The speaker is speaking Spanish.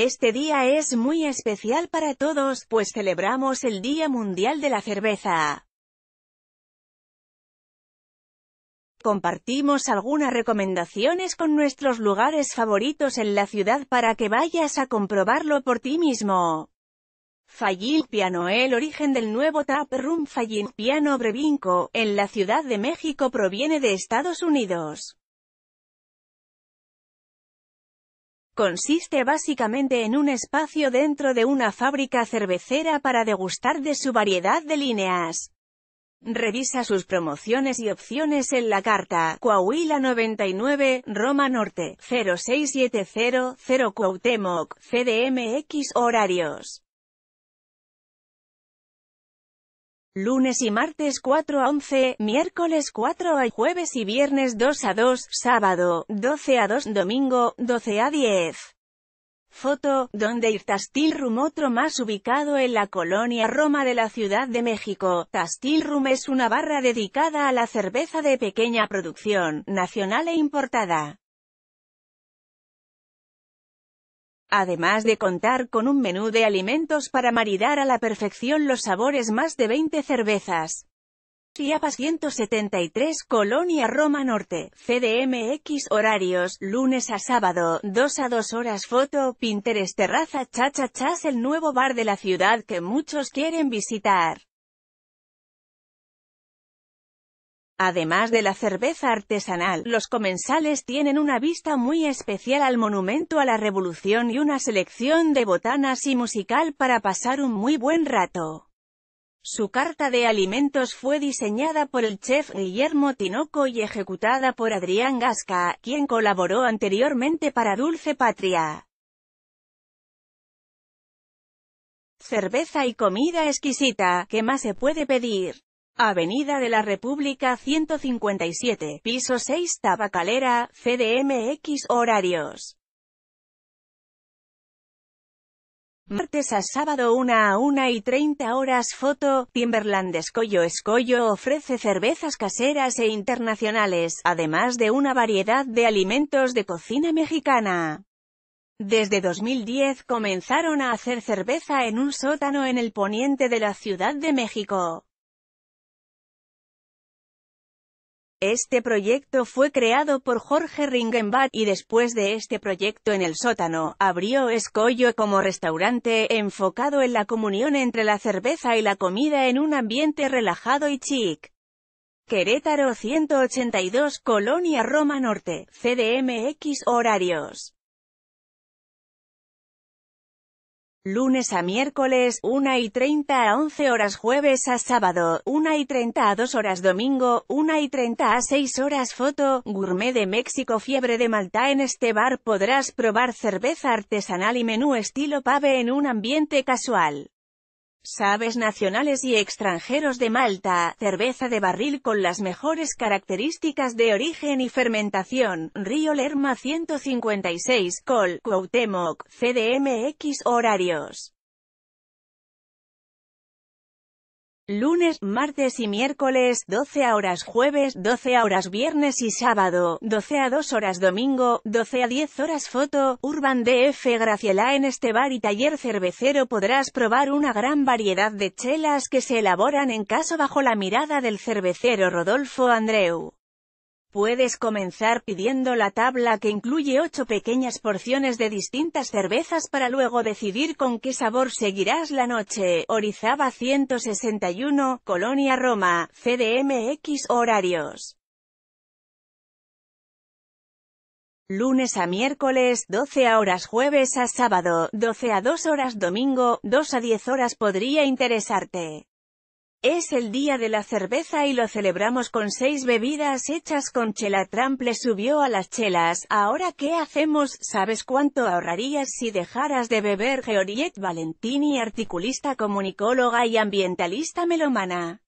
Este día es muy especial para todos, pues celebramos el Día Mundial de la Cerveza. Compartimos algunas recomendaciones con nuestros lugares favoritos en la ciudad para que vayas a comprobarlo por ti mismo. Fallin Piano El origen del nuevo tap room Fallin Piano Brevinco, en la Ciudad de México proviene de Estados Unidos. Consiste básicamente en un espacio dentro de una fábrica cervecera para degustar de su variedad de líneas. Revisa sus promociones y opciones en la carta. Coahuila 99, Roma Norte, 06700 Cuauhtémoc, CDMX Horarios. Lunes y martes 4 a 11, miércoles 4 a jueves y viernes 2 a 2, sábado 12 a 2, domingo 12 a 10. Foto, donde ir Tastilrum otro más ubicado en la colonia Roma de la Ciudad de México. Tastilrum es una barra dedicada a la cerveza de pequeña producción, nacional e importada. Además de contar con un menú de alimentos para maridar a la perfección los sabores más de 20 cervezas. Chiapas 173 Colonia Roma Norte, CDMX horarios, lunes a sábado, 2 a 2 horas foto, Pinterest Terraza chachachas el nuevo bar de la ciudad que muchos quieren visitar. Además de la cerveza artesanal, los comensales tienen una vista muy especial al monumento a la revolución y una selección de botanas y musical para pasar un muy buen rato. Su carta de alimentos fue diseñada por el chef Guillermo Tinoco y ejecutada por Adrián Gasca, quien colaboró anteriormente para Dulce Patria. Cerveza y comida exquisita, ¿qué más se puede pedir? Avenida de la República 157, piso 6, Tabacalera, CDMX horarios. Martes a sábado 1 a 1 y 30 horas foto, Timberland Escollo Escollo ofrece cervezas caseras e internacionales, además de una variedad de alimentos de cocina mexicana. Desde 2010 comenzaron a hacer cerveza en un sótano en el poniente de la Ciudad de México. Este proyecto fue creado por Jorge Ringenbach y después de este proyecto en el sótano, abrió Escollo como restaurante enfocado en la comunión entre la cerveza y la comida en un ambiente relajado y chic. Querétaro 182 Colonia Roma Norte, CDMX Horarios lunes a miércoles, 1 y 30 a 11 horas jueves a sábado, 1 y 30 a 2 horas domingo, 1 y 30 a 6 horas foto, gourmet de México fiebre de Malta en este bar podrás probar cerveza artesanal y menú estilo pave en un ambiente casual sabes nacionales y extranjeros de Malta, cerveza de barril con las mejores características de origen y fermentación, Río Lerma 156, Col, Cuauhtémoc, CDMX horarios. lunes, martes y miércoles, 12 horas jueves, 12 horas viernes y sábado, 12 a 2 horas domingo, 12 a 10 horas foto, Urban DF Graciela en este bar y taller cervecero podrás probar una gran variedad de chelas que se elaboran en caso bajo la mirada del cervecero Rodolfo Andreu. Puedes comenzar pidiendo la tabla que incluye 8 pequeñas porciones de distintas cervezas para luego decidir con qué sabor seguirás la noche. Orizaba 161, Colonia Roma, CDMX horarios. Lunes a miércoles, 12 a horas jueves a sábado, 12 a 2 horas domingo, 2 a 10 horas podría interesarte. Es el día de la cerveza y lo celebramos con seis bebidas hechas con chela le subió a las chelas, ahora ¿qué hacemos? ¿Sabes cuánto ahorrarías si dejaras de beber? Georgette Valentini, articulista comunicóloga y ambientalista melomana.